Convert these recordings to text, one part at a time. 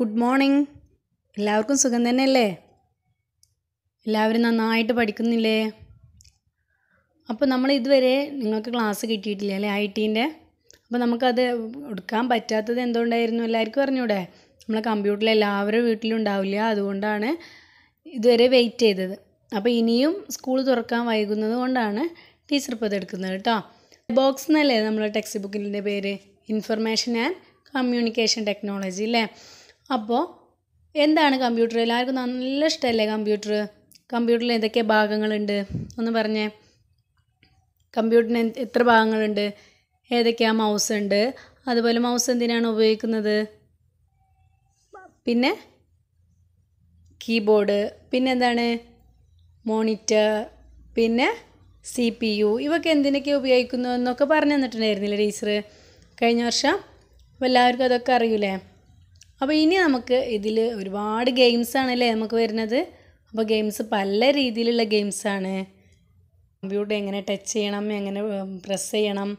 good morning എല്ലാവർക്കും സുഖം തന്നെയല്ലേ എല്ലാവരും നന്നായിട്ട് പഠിക്കുന്നില്ലേ അപ്പോൾ നമ്മൾ ഇതുവരെ നിങ്ങൾക്ക് ക്ലാസ് കിട്ടിയിട്ടില്ല അല്ലേ ഐ ടീൻ്റെ അപ്പോൾ നമുക്കത് എടുക്കാൻ പറ്റാത്തത് എന്തുകൊണ്ടായിരുന്നു എല്ലാവർക്കും അറിഞ്ഞൂടെ നമ്മളെ കമ്പ്യൂട്ടറിൽ എല്ലാവരും വീട്ടിലുണ്ടാവില്ല അതുകൊണ്ടാണ് ഇതുവരെ വെയിറ്റ് ചെയ്തത് അപ്പോൾ ഇനിയും സ്കൂൾ തുറക്കാൻ വൈകുന്നത് കൊണ്ടാണ് ടീച്ചർ ഇപ്പോൾ ഇതെടുക്കുന്നത് കേട്ടോ ബോക്സ് എന്നല്ലേ നമ്മളെ ടെക്സ്റ്റ് ബുക്കിൻ്റെ പേര് ഇൻഫർമേഷൻ ആൻഡ് കമ്മ്യൂണിക്കേഷൻ ടെക്നോളജി അല്ലേ അപ്പോൾ എന്താണ് കമ്പ്യൂട്ടർ എല്ലാവർക്കും നല്ല ഇഷ്ടമല്ലേ കമ്പ്യൂട്ടർ കമ്പ്യൂട്ടറിൽ എന്തൊക്കെ ഭാഗങ്ങളുണ്ട് ഒന്ന് പറഞ്ഞേ കമ്പ്യൂട്ടറിന് എത്ര ഭാഗങ്ങളുണ്ട് ഏതൊക്കെയാ മൗസ് ഉണ്ട് അതുപോലെ മൗസ് എന്തിനാണ് ഉപയോഗിക്കുന്നത് പിന്നെ കീബോർഡ് പിന്നെ എന്താണ് മോണിറ്റർ പിന്നെ സി പി യു ഇവയൊക്കെ എന്തിനൊക്കെ ഉപയോഗിക്കുന്നു എന്നൊക്കെ പറഞ്ഞു തന്നിട്ടുണ്ടായിരുന്നില്ലേ ടീച്ചർ കഴിഞ്ഞ വർഷം അപ്പോൾ എല്ലാവർക്കും അതൊക്കെ അറിയില്ലേ അപ്പോൾ ഇനി നമുക്ക് ഇതിൽ ഒരുപാട് ഗെയിംസ് ആണല്ലേ നമുക്ക് വരുന്നത് അപ്പോൾ ഗെയിംസ് പല രീതിയിലുള്ള ഗെയിംസാണ് കമ്പ്യൂട്ടർ എങ്ങനെ ടച്ച് ചെയ്യണം എങ്ങനെ പ്രസ് ചെയ്യണം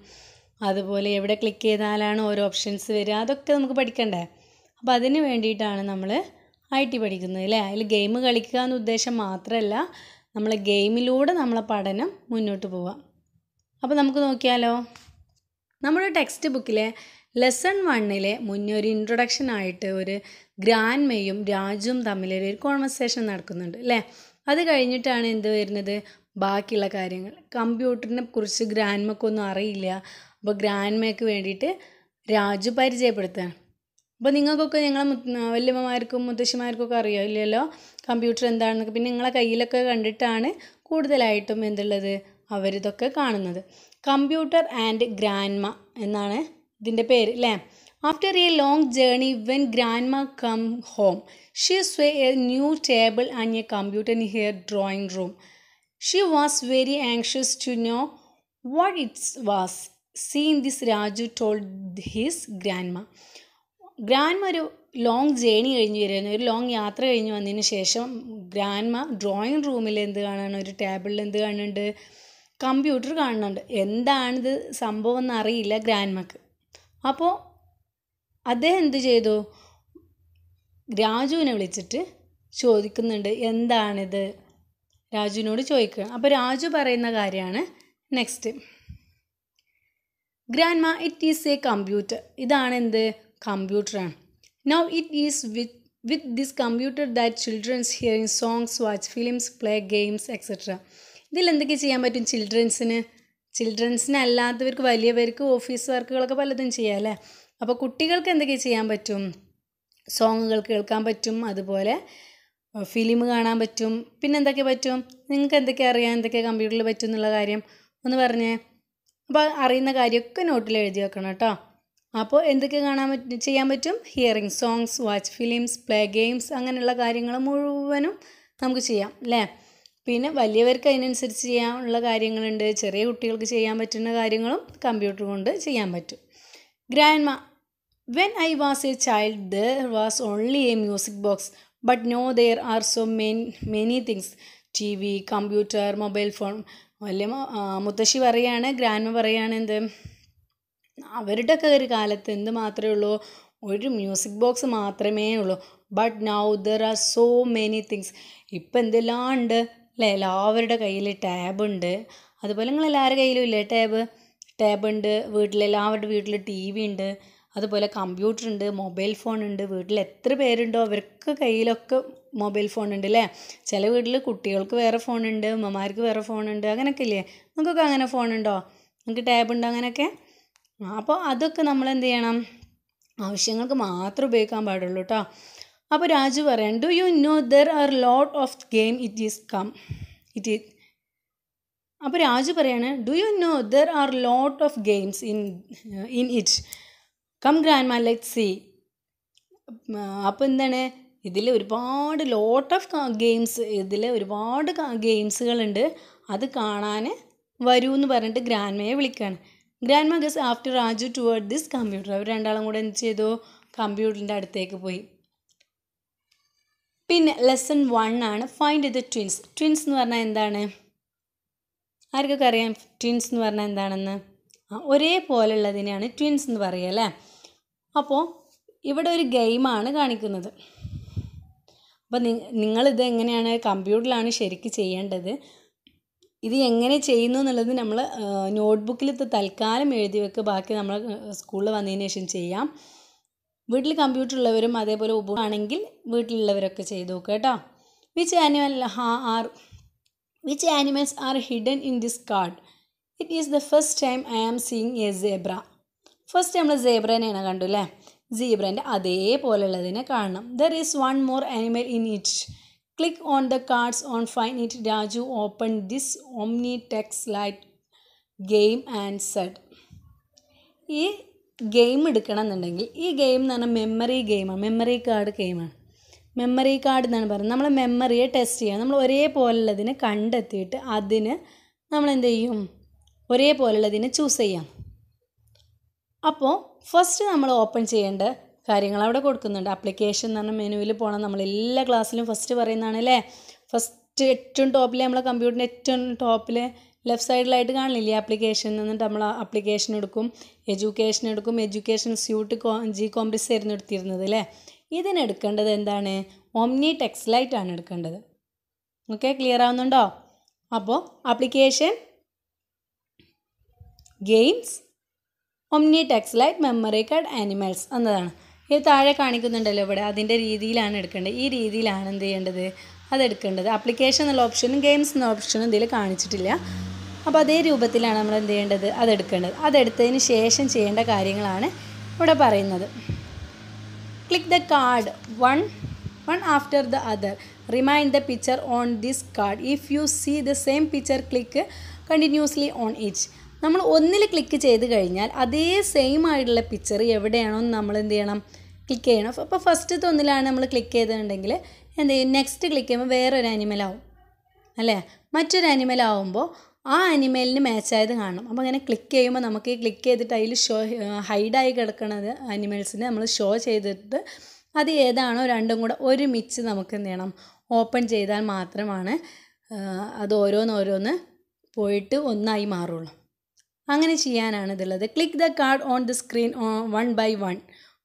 അതുപോലെ എവിടെ ക്ലിക്ക് ചെയ്താലാണ് ഓരോ ഓപ്ഷൻസ് വരിക അതൊക്കെ നമുക്ക് പഠിക്കണ്ടേ അപ്പോൾ അതിന് വേണ്ടിയിട്ടാണ് നമ്മൾ ഐ ടി പഠിക്കുന്നത് അല്ലേ അതിൽ ഗെയിം കളിക്കുക എന്ന ഉദ്ദേശം മാത്രമല്ല നമ്മൾ ഗെയിമിലൂടെ നമ്മളെ പഠനം മുന്നോട്ട് പോവാം അപ്പോൾ നമുക്ക് നോക്കിയാലോ നമ്മുടെ ടെക്സ്റ്റ് ബുക്കിലെ ലെസൺ വണ്ണിലെ ഒരു ഇൻട്രൊഡക്ഷൻ ആയിട്ട് ഒരു ഗ്രാൻമയും രാജുവും ഒരു കോൺവെർസേഷൻ നടക്കുന്നുണ്ട് അല്ലേ അത് കഴിഞ്ഞിട്ടാണ് എന്ത് വരുന്നത് ബാക്കിയുള്ള കാര്യങ്ങൾ കമ്പ്യൂട്ടറിനെ കുറിച്ച് ഗ്രാൻമക്കൊന്നും അറിയില്ല അപ്പോൾ ഗ്രാൻമയ്ക്ക് വേണ്ടിയിട്ട് രാജു പരിചയപ്പെടുത്തുകയാണ് അപ്പോൾ നിങ്ങൾക്കൊക്കെ ഞങ്ങളെ വല്യമ്മമാർക്കും അറിയാം ഇല്ലല്ലോ കമ്പ്യൂട്ടർ എന്താണെന്നൊക്കെ പിന്നെ നിങ്ങളെ കയ്യിലൊക്കെ കണ്ടിട്ടാണ് കൂടുതലായിട്ടും എന്തുള്ളത് അവരിതൊക്കെ കാണുന്നത് കമ്പ്യൂട്ടർ ആൻഡ് ഗ്രാൻമ എന്നാണ് ഇതിൻ്റെ പേര് അല്ലേ after a long journey when grandma come home she saw a new table and a computer in her drawing room she was very anxious to know what it's was seen this Raju told his grandma grandma ഒരു long journey കഴിഞ്ഞ് വരുന്നു ഒരു long യാത്ര കഴിഞ്ഞ് വന്നതിന് ശേഷം grandma drawing റൂമിൽ എന്ത് കാണാണ് ഒരു ടേബിളിൽ എന്ത് കാണുന്നുണ്ട് കമ്പ്യൂട്ടർ കാണുന്നുണ്ട് എന്താണിത് സംഭവം എന്നറിയില്ല മാക്ക് അപ്പോൾ അദ്ദേഹം എന്ത് ചെയ്തു രാജുവിനെ വിളിച്ചിട്ട് ചോദിക്കുന്നുണ്ട് എന്താണിത് രാജുവിനോട് ചോദിക്കുക അപ്പോൾ രാജു പറയുന്ന കാര്യമാണ് next grandma it is a computer ഇതാണ് എന്ത് കമ്പ്യൂട്ടറാണ് now it is with with this computer that childrens hearing songs watch films play games etcetera ഇതിൽ എന്തൊക്കെ ചെയ്യാൻ പറ്റും ചിൽഡ്രൻസിന് ചിൽഡ്രൻസിന് അല്ലാത്തവർക്ക് വലിയവർക്ക് ഓഫീസ് വർക്കുകളൊക്കെ പലതും ചെയ്യാം അല്ലേ അപ്പോൾ കുട്ടികൾക്ക് എന്തൊക്കെ ചെയ്യാൻ പറ്റും സോങ്ങുകൾ കേൾക്കാൻ പറ്റും അതുപോലെ ഫിലിം കാണാൻ പറ്റും പിന്നെ എന്തൊക്കെ പറ്റും നിങ്ങൾക്ക് എന്തൊക്കെ അറിയാം എന്തൊക്കെ കമ്പ്യൂട്ടറിൽ പറ്റും എന്നുള്ള കാര്യം ഒന്ന് പറഞ്ഞേ അപ്പോൾ അറിയുന്ന കാര്യമൊക്കെ നോട്ടിൽ എഴുതി വെക്കണം കേട്ടോ അപ്പോൾ എന്തൊക്കെ കാണാൻ പറ്റും ചെയ്യാൻ പറ്റും hearing songs watch films play games അങ്ങനെയുള്ള കാര്യങ്ങൾ മുഴുവനും നമുക്ക് ചെയ്യാം അല്ലേ പിന്നെ വലിയവർക്ക് അതിനനുസരിച്ച് ചെയ്യാനുള്ള കാര്യങ്ങളുണ്ട് ചെറിയ കുട്ടികൾക്ക് ചെയ്യാൻ പറ്റുന്ന കാര്യങ്ങളും കമ്പ്യൂട്ടർ കൊണ്ട് ചെയ്യാൻ പറ്റും grandma when I was a child there was only a music box but no there are so many many things T V computer mobile phone വലിയ മുത്തശ്ശി പറയാണ് ഗ്രാൻഡ് പറയാണ് എന്ത് അവരുടെയൊക്കെ ഒരു കാലത്ത് എന്ത് മാത്രമേ ഉള്ളൂ ഒരു മ്യൂസിക് ബോക്സ് മാത്രമേ ഉള്ളൂ but now there are so many things ഇപ്പം എന്തെല്ലാം ഉണ്ട് അല്ലേ എല്ലാവരുടെ കയ്യിൽ ടാബുണ്ട് അതുപോലെ നിങ്ങൾ എല്ലാവരുടെ കയ്യിലും ഇല്ലേ ടാബ് ടാബുണ്ട് വീട്ടിലെല്ലാവരുടെ വീട്ടിൽ ടി വി ഉണ്ട് അതുപോലെ കമ്പ്യൂട്ടർ ഉണ്ട് മൊബൈൽ ഫോൺ ഉണ്ട് വീട്ടിൽ എത്ര പേരുണ്ടോ അവർക്ക് കയ്യിലൊക്കെ മൊബൈൽ ഫോൺ ഉണ്ട് അല്ലേ ചില വീട്ടിൽ കുട്ടികൾക്ക് വേറെ ഫോൺ ഉണ്ട് ഉമ്മമാർക്ക് വേറെ ഉണ്ട് അങ്ങനെയൊക്കെ ഇല്ലേ നിങ്ങൾക്കൊക്കെ അങ്ങനെ ഫോൺ ഉണ്ടോ നിങ്ങൾക്ക് ടാബ് ഉണ്ടോ അങ്ങനെയൊക്കെ അപ്പോൾ അതൊക്കെ നമ്മൾ എന്ത് ചെയ്യണം ആവശ്യങ്ങൾക്ക് മാത്രം ഉപയോഗിക്കാൻ പാടുള്ളൂ കേട്ടോ അപ്പോൾ രാജു പറയാൻ do you know there are lot of game it is come it is അപ്പോൾ രാജു പറയാണ് do you know there are lot of games in in it come grandma let see അപ്പോൾ എന്താണ് ഇതിൽ ഒരുപാട് ലോട്ട് ഓഫ് ഗെയിംസ് ഇതിൽ ഒരുപാട് ഗെയിംസുകളുണ്ട് അത് കാണാൻ വരൂ എന്ന് പറഞ്ഞിട്ട് ഗ്രാൻഡ്മയെ വിളിക്കുകയാണ് grandma guess after Raju toward this computer അവർ രണ്ടാളും കൂടെ എന്ത് ചെയ്തു കമ്പ്യൂട്ടറിൻ്റെ അടുത്തേക്ക് പോയി പിന്നെ ലെസൺ വൺ ആണ് ഫൈൻഡ് ദ ട്വിൻസ് ട്വിൻസ് എന്ന് പറഞ്ഞാൽ എന്താണ് ആർക്കൊക്കെ അറിയാം ട്വിൻസ് എന്ന് പറഞ്ഞാൽ എന്താണെന്ന് ഒരേപോലുള്ളതിനെയാണ് ട്വിൻസ് എന്ന് പറയുക അല്ലേ അപ്പോൾ ഇവിടെ ഒരു ഗെയിമാണ് കാണിക്കുന്നത് അപ്പോൾ നിങ്ങളിത് എങ്ങനെയാണ് കമ്പ്യൂട്ടറിലാണ് ശരിക്കും ചെയ്യേണ്ടത് ഇത് എങ്ങനെ ചെയ്യുന്നു എന്നുള്ളത് നമ്മൾ നോട്ട്ബുക്കിൽ തൽക്കാലം എഴുതി വെക്കുക ബാക്കി നമ്മൾ സ്കൂളിൽ വന്നതിന് ശേഷം ചെയ്യാം വീട്ടിൽ കമ്പ്യൂട്ടർ ഉള്ളവരും അതേപോലെ ഉപയോഗമാണെങ്കിൽ വീട്ടിലുള്ളവരൊക്കെ ചെയ്തു നോക്കുക കേട്ടോ which animal ah are which animals are hidden in this card it is the first time I am seeing a zebra first നമ്മൾ സേബ്രനെയാണ് കണ്ടു അല്ലേ സീബ്രൻ്റെ അതേപോലെയുള്ളതിനെ കാണണം there is one more animal in it click on the cards on find it Raju open this omni tex light game and said ഈ game എടുക്കണം എന്നുണ്ടെങ്കിൽ ഈ ഗെയിം എന്ന് പറഞ്ഞാൽ മെമ്മറി ഗെയിമാണ് മെമ്മറി കാർഡ് ഗെയിമാണ് മെമ്മറി കാർഡ് എന്നാണ് പറയുന്നത് നമ്മൾ മെമ്മറിയെ ടെസ്റ്റ് ചെയ്യണം നമ്മൾ ഒരേപോലുള്ളതിനെ കണ്ടെത്തിയിട്ട് അതിന് നമ്മൾ എന്ത് ചെയ്യും ഒരേപോലുള്ളതിനെ ചൂസ് ചെയ്യാം അപ്പോൾ ഫസ്റ്റ് നമ്മൾ ഓപ്പൺ ചെയ്യേണ്ട കാര്യങ്ങൾ അവിടെ കൊടുക്കുന്നുണ്ട് ആപ്ലിക്കേഷൻ എന്ന് പറഞ്ഞ മെനുവിൽ പോകണം നമ്മൾ എല്ലാ ക്ലാസ്സിലും ഫസ്റ്റ് പറയുന്നതാണ് അല്ലേ ഫസ്റ്റ് ഏറ്റവും ടോപ്പിൽ നമ്മളെ കമ്പ്യൂട്ടറിൻ്റെ ഏറ്റവും ടോപ്പിൽ ലെഫ്റ്റ് സൈഡിലായിട്ട് ഈ ആപ്ലിക്കേഷൻ എന്നിട്ട് നമ്മൾ ആപ്ലിക്കേഷൻ എടുക്കും എഡ്യൂക്കേഷൻ എടുക്കും എഡ്യൂക്കേഷൻ സ്യൂട്ട് ജി കോംപ്രസ് ആയിരുന്നു എടുത്തിരുന്നത് അല്ലേ ഇതിനെടുക്കേണ്ടത് എന്താണ് ഒമ്നി ലൈറ്റ് ആണ് എടുക്കേണ്ടത് ഓക്കെ ക്ലിയർ ആവുന്നുണ്ടോ അപ്പോൾ application games omni light memory card animals എന്നതാണ് ഇത് താഴെ കാണിക്കുന്നുണ്ടല്ലോ ഇവിടെ അതിൻ്റെ രീതിയിലാണ് എടുക്കേണ്ടത് ഈ രീതിയിലാണ് എന്ത് ചെയ്യേണ്ടത് അതെടുക്കേണ്ടത് ആപ്ലിക്കേഷൻ എന്നുള്ള ഓപ്ഷനും ഗെയിംസ് എന്ന ഓപ്ഷനും ഇതിൽ കാണിച്ചിട്ടില്ല അപ്പോൾ അതേ രൂപത്തിലാണ് നമ്മൾ എന്ത് ചെയ്യേണ്ടത് അതെടുക്കേണ്ടത് അതെടുത്തതിന് ശേഷം ചെയ്യേണ്ട കാര്യങ്ങളാണ് ഇവിടെ പറയുന്നത് click the card one one after the other remind the picture on this card if you see the same picture click continuously on each നമ്മൾ ഒന്നിൽ ക്ലിക്ക് ചെയ്ത് കഴിഞ്ഞാൽ അതേ സെയിം ആയിട്ടുള്ള പിക്ചർ എവിടെയാണോ നമ്മൾ എന്ത് ചെയ്യണം ക്ലിക്ക് ചെയ്യണം അപ്പോൾ ഫസ്റ്റത്തെ ഒന്നിലാണ് നമ്മൾ ക്ലിക്ക് ചെയ്തിട്ടുണ്ടെങ്കിൽ എന്ത് ചെയ്യും നെക്സ്റ്റ് ക്ലിക്ക് ചെയ്യുമ്പോൾ വേറൊരു ആവും അല്ലേ മറ്റൊരു ആനിമൽ ആവുമ്പോൾ ആ അനിമലിന് മാച്ചായത് കാണണം അപ്പോൾ അങ്ങനെ ക്ലിക്ക് ചെയ്യുമ്പോൾ നമുക്ക് ഈ ക്ലിക്ക് ചെയ്തിട്ട് അതിൽ ഷോ ഹൈഡായി കിടക്കുന്നത് അനിമൽസിനെ നമ്മൾ ഷോ ചെയ്തിട്ട് അത് ഏതാണോ രണ്ടും കൂടെ ഒരുമിച്ച് നമുക്ക് എന്ത് ചെയ്യണം ഓപ്പൺ ചെയ്താൽ മാത്രമാണ് അത് ഓരോന്നോരോന്ന് പോയിട്ട് ഒന്നായി മാറുള്ളൂ അങ്ങനെ ചെയ്യാനാണ് ഇതുള്ളത് click the card on the screen one by one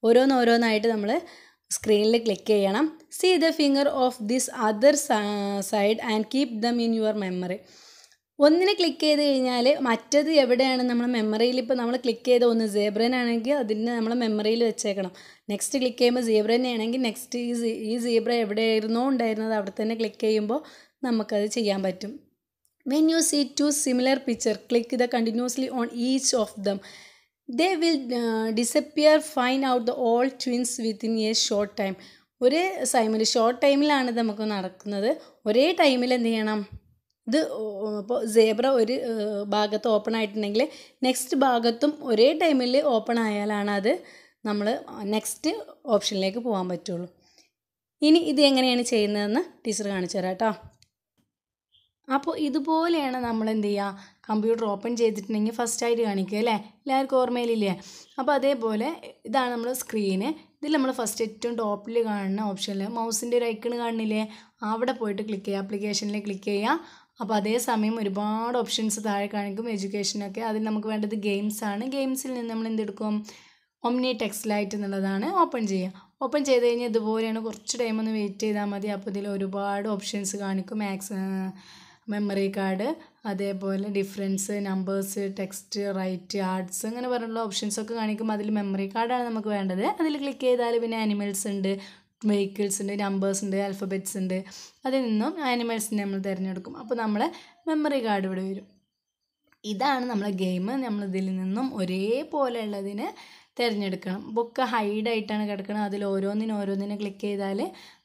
ഓരോന്നോരോന്നായിട്ട് നമ്മൾ സ്ക്രീനിൽ ക്ലിക്ക് ചെയ്യണം see the finger of this other side and keep them in your memory ഒന്നിനെ ക്ലിക്ക് ചെയ്ത് കഴിഞ്ഞാൽ മറ്റത് എവിടെയാണ് നമ്മുടെ മെമ്മറിയിൽ ഇപ്പോൾ നമ്മൾ ക്ലിക്ക് ചെയ്ത ഒന്ന് സീബ്രനാണെങ്കിൽ അതിനെ നമ്മൾ മെമ്മറിയിൽ വെച്ചേക്കണം നെക്സ്റ്റ് ക്ലിക്ക് ചെയ്യുമ്പോൾ സീബ്രനെയാണെങ്കിൽ ആണെങ്കിൽ നെക്സ്റ്റ് ഈ ഈ സീബ്ര എവിടെയായിരുന്നോ ഉണ്ടായിരുന്നത് അവിടെ തന്നെ ക്ലിക്ക് ചെയ്യുമ്പോൾ നമുക്കത് ചെയ്യാൻ പറ്റും when you see two similar picture click the continuously on each of them they will disappear find out the all twins within a short time ഒരേ സൈമിൽ ഷോർട്ട് ടൈമിലാണ് നമുക്ക് നടക്കുന്നത് ഒരേ ടൈമിൽ എന്ത് ചെയ്യണം ഇത് ഇപ്പോൾ സേബ്ര ഒരു ഭാഗത്ത് ഓപ്പൺ ആയിട്ടുണ്ടെങ്കിൽ നെക്സ്റ്റ് ഭാഗത്തും ഒരേ ടൈമിൽ ഓപ്പൺ ആയാലാണ് അത് നമ്മൾ നെക്സ്റ്റ് ഓപ്ഷനിലേക്ക് പോകാൻ പറ്റുള്ളൂ ഇനി ഇത് എങ്ങനെയാണ് ചെയ്യുന്നതെന്ന് ടീച്ചർ കാണിച്ചു തരാം കേട്ടോ അപ്പോൾ ഇതുപോലെയാണ് നമ്മൾ എന്ത് ചെയ്യുക കമ്പ്യൂട്ടർ ഓപ്പൺ ചെയ്തിട്ടുണ്ടെങ്കിൽ ആയിട്ട് കാണിക്കുക അല്ലേ എല്ലാവർക്കും ഓർമ്മയിലില്ലേ അപ്പോൾ അതേപോലെ ഇതാണ് നമ്മൾ സ്ക്രീന് ഇതിൽ നമ്മൾ ഫസ്റ്റ് ഏറ്റവും ടോപ്പിൽ കാണുന്ന ഓപ്ഷനിൽ മൗസിൻ്റെ ഒരു ഐക്കണ് കാണുന്നില്ലേ അവിടെ പോയിട്ട് ക്ലിക്ക് ചെയ്യുക ആപ്ലിക്കേഷനിൽ ക്ലിക്ക് ചെയ്യുക അപ്പോൾ അതേസമയം ഒരുപാട് ഓപ്ഷൻസ് താഴെ കാണിക്കും എഡ്യൂക്കേഷനൊക്കെ അതിൽ നമുക്ക് വേണ്ടത് ഗെയിംസാണ് ഗെയിംസിൽ നിന്ന് നമ്മൾ എന്തെടുക്കും ഒമ്നി ടെക്സ്റ്റ് ലൈറ്റ് എന്നുള്ളതാണ് ഓപ്പൺ ചെയ്യുക ഓപ്പൺ ചെയ്ത് കഴിഞ്ഞാൽ ഇതുപോലെയാണ് കുറച്ച് ടൈം ഒന്ന് വെയിറ്റ് ചെയ്താൽ മതി അപ്പോൾ ഇതിൽ ഒരുപാട് ഓപ്ഷൻസ് കാണിക്കും മാക്സ് മെമ്മറി കാർഡ് അതേപോലെ difference numbers text write arts അങ്ങനെ പറഞ്ഞുള്ള ഓപ്ഷൻസൊക്കെ കാണിക്കുമ്പോൾ അതിൽ മെമ്മറി കാർഡാണ് നമുക്ക് വേണ്ടത് അതിൽ ക്ലിക്ക് ചെയ്താൽ പിന്നെ അനിമൽസ് ഉണ്ട് വെഹിക്കിൾസ് ഉണ്ട് നമ്പേഴ്സ് ഉണ്ട് അൽഫബെറ്റ്സ് ഉണ്ട് അതിൽ നിന്നും ആനിമൽസിനെ നമ്മൾ തിരഞ്ഞെടുക്കും അപ്പോൾ നമ്മളെ മെമ്മറി കാർഡ് ഇവിടെ വരും ഇതാണ് നമ്മളെ ഗെയിം നമ്മൾ ഇതിൽ നിന്നും ഒരേപോലെയുള്ളതിനെ തിരഞ്ഞെടുക്കണം ബുക്ക് ഹൈഡായിട്ടാണ് കിടക്കണം അതിൽ ഓരോന്നിനും ഓരോന്നിനെ ക്ലിക്ക് ചെയ്താൽ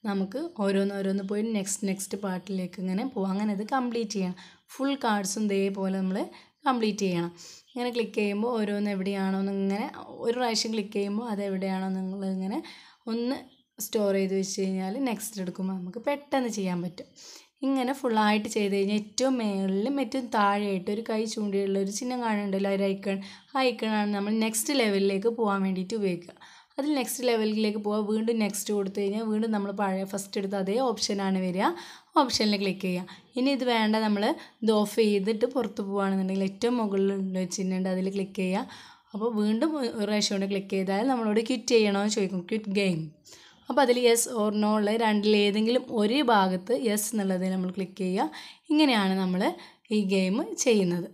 നമുക്ക് ഓരോന്നോരോന്ന് പോയി നെക്സ്റ്റ് നെക്സ്റ്റ് പാർട്ടിലേക്ക് ഇങ്ങനെ പോകാം അങ്ങനെ ഇത് കംപ്ലീറ്റ് ചെയ്യണം ഫുൾ കാർഡ്സും ഇതേപോലെ നമ്മൾ കംപ്ലീറ്റ് ചെയ്യണം ഇങ്ങനെ ക്ലിക്ക് ചെയ്യുമ്പോൾ ഓരോന്ന് എവിടെയാണോ എന്നിങ്ങനെ ഒരു പ്രാവശ്യം ക്ലിക്ക് ചെയ്യുമ്പോൾ അത് എവിടെയാണോ ഇങ്ങനെ ഒന്ന് സ്റ്റോർ ചെയ്ത് വെച്ച് കഴിഞ്ഞാൽ നെക്സ്റ്റ് എടുക്കുമ്പോൾ നമുക്ക് പെട്ടെന്ന് ചെയ്യാൻ പറ്റും ഇങ്ങനെ ഫുള്ളായിട്ട് ചെയ്ത് കഴിഞ്ഞാൽ ഏറ്റവും മേളിലും ഏറ്റവും താഴെയായിട്ട് ഒരു കൈ ചൂണ്ടിയുള്ള ഒരു ചിഹ്നം കാണുന്നുണ്ടല്ലോ ഒരു ഐക്കൺ ആ ഐക്കണാണ് നമ്മൾ നെക്സ്റ്റ് ലെവലിലേക്ക് പോകാൻ വേണ്ടിയിട്ട് ഉപയോഗിക്കുക അതിൽ നെക്സ്റ്റ് ലെവലിലേക്ക് പോകുക വീണ്ടും നെക്സ്റ്റ് കൊടുത്തു കഴിഞ്ഞാൽ വീണ്ടും നമ്മൾ പഴയ ഫസ്റ്റ് എടുത്ത അതേ ഓപ്ഷനാണ് വരിക ഓപ്ഷനിൽ ക്ലിക്ക് ചെയ്യുക ഇനി ഇത് വേണ്ട നമ്മൾ ഇത് ഓഫ് ചെയ്തിട്ട് പുറത്ത് പോകുകയാണെന്നുണ്ടെങ്കിൽ ഏറ്റവും മുകളിൽ ഉണ്ട് അതിൽ ക്ലിക്ക് ചെയ്യുക അപ്പോൾ വീണ്ടും ഒരു പ്രാവശ്യം കൊണ്ട് ക്ലിക്ക് ചെയ്താൽ നമ്മളോട് ക്വിറ്റ് ചെയ്യണമെന്ന് ചോദിക്കും ക്വിറ്റ് ഗെയിം അപ്പോൾ അതിൽ യെസ് ഓർ നോ ഉള്ള രണ്ടിൽ ഏതെങ്കിലും ഒരു ഭാഗത്ത് യെസ് എന്നുള്ളതിൽ നമ്മൾ ക്ലിക്ക് ചെയ്യുക ഇങ്ങനെയാണ് നമ്മൾ ഈ ഗെയിം ചെയ്യുന്നത്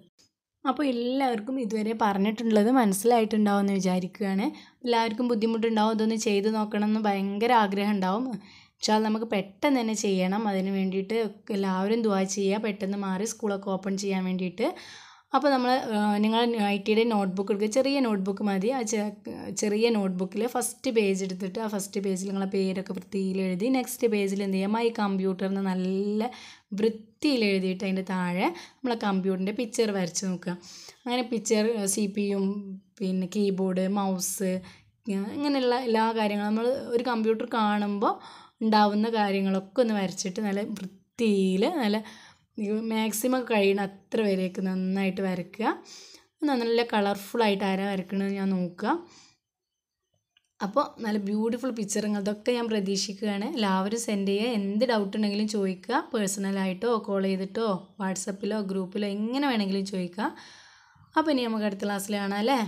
അപ്പോൾ എല്ലാവർക്കും ഇതുവരെ പറഞ്ഞിട്ടുള്ളത് മനസ്സിലായിട്ടുണ്ടാവും എന്ന് വിചാരിക്കുകയാണ് എല്ലാവർക്കും ബുദ്ധിമുട്ടുണ്ടാവും അതൊന്ന് ചെയ്ത് നോക്കണം എന്ന് ഭയങ്കര ആഗ്രഹം ഉണ്ടാവും വെച്ചാൽ നമുക്ക് പെട്ടെന്ന് തന്നെ ചെയ്യണം അതിന് വേണ്ടിയിട്ട് എല്ലാവരും ദുവാ ചെയ്യുക പെട്ടെന്ന് മാറി സ്കൂളൊക്കെ ഓപ്പൺ ചെയ്യാൻ വേണ്ടിയിട്ട് അപ്പോൾ നമ്മൾ നിങ്ങൾ ഐ ടിയുടെ നോട്ട്ബുക്ക് എടുക്കുക ചെറിയ നോട്ട്ബുക്ക് മതി ആ ചെറിയ നോട്ട്ബുക്കിൽ ഫസ്റ്റ് പേജ് എടുത്തിട്ട് ആ ഫസ്റ്റ് പേജിൽ നിങ്ങളെ പേരൊക്കെ വൃത്തിയിൽ എഴുതി നെക്സ്റ്റ് പേജിൽ എന്ത് ചെയ്യാം മൈ കമ്പ്യൂട്ടറിന് നല്ല വൃത്തിയിൽ എഴുതിയിട്ട് അതിൻ്റെ താഴെ നമ്മളെ കമ്പ്യൂട്ടറിൻ്റെ പിക്ചർ വരച്ച് നോക്കുക അങ്ങനെ പിക്ചർ സി പി യും പിന്നെ കീബോർഡ് മൗസ് ഇങ്ങനെയുള്ള എല്ലാ കാര്യങ്ങളും നമ്മൾ ഒരു കമ്പ്യൂട്ടർ കാണുമ്പോൾ ഉണ്ടാവുന്ന കാര്യങ്ങളൊക്കെ ഒന്ന് വരച്ചിട്ട് നല്ല വൃത്തിയിൽ നല്ല മാക്സിമം കഴിയണ അത്ര വരെയൊക്കെ നന്നായിട്ട് വരയ്ക്കുക നല്ല കളർഫുള്ളായിട്ട് ആരാ വരയ്ക്കണമെന്ന് ഞാൻ നോക്കുക അപ്പോൾ നല്ല ബ്യൂട്ടിഫുൾ പിക്ചറുകൾ അതൊക്കെ ഞാൻ പ്രതീക്ഷിക്കുകയാണ് എല്ലാവരും സെൻഡ് ചെയ്യുക എന്ത് ഡൗട്ട് ഉണ്ടെങ്കിലും ചോദിക്കുക പേഴ്സണലായിട്ടോ കോൾ ചെയ്തിട്ടോ വാട്സപ്പിലോ ഗ്രൂപ്പിലോ എങ്ങനെ വേണമെങ്കിലും ചോദിക്കുക അപ്പോൾ ഇനി നമുക്ക് അടുത്ത ക്ലാസ്സിൽ കാണാം അല്ലേ